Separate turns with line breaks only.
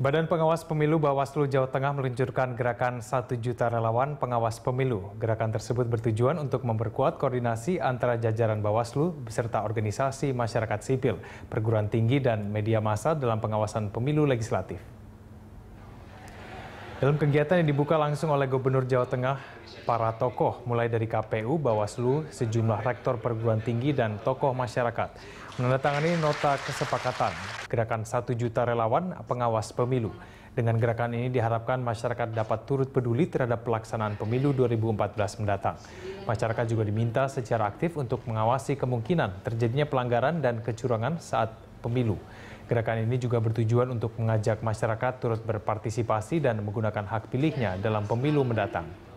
Badan Pengawas Pemilu Bawaslu Jawa Tengah meluncurkan gerakan 1 juta relawan pengawas pemilu. Gerakan tersebut bertujuan untuk memperkuat koordinasi antara jajaran Bawaslu beserta organisasi masyarakat sipil, perguruan tinggi dan media massa dalam pengawasan pemilu legislatif. Dalam kegiatan yang dibuka langsung oleh Gubernur Jawa Tengah, para tokoh mulai dari KPU, Bawaslu, sejumlah rektor perguruan tinggi dan tokoh masyarakat menandatangani nota kesepakatan gerakan 1 juta relawan pengawas pemilu. Dengan gerakan ini diharapkan masyarakat dapat turut peduli terhadap pelaksanaan pemilu 2014 mendatang. Masyarakat juga diminta secara aktif untuk mengawasi kemungkinan terjadinya pelanggaran dan kecurangan saat pemilu. Gerakan ini juga bertujuan untuk mengajak masyarakat turut berpartisipasi dan menggunakan hak pilihnya dalam pemilu mendatang.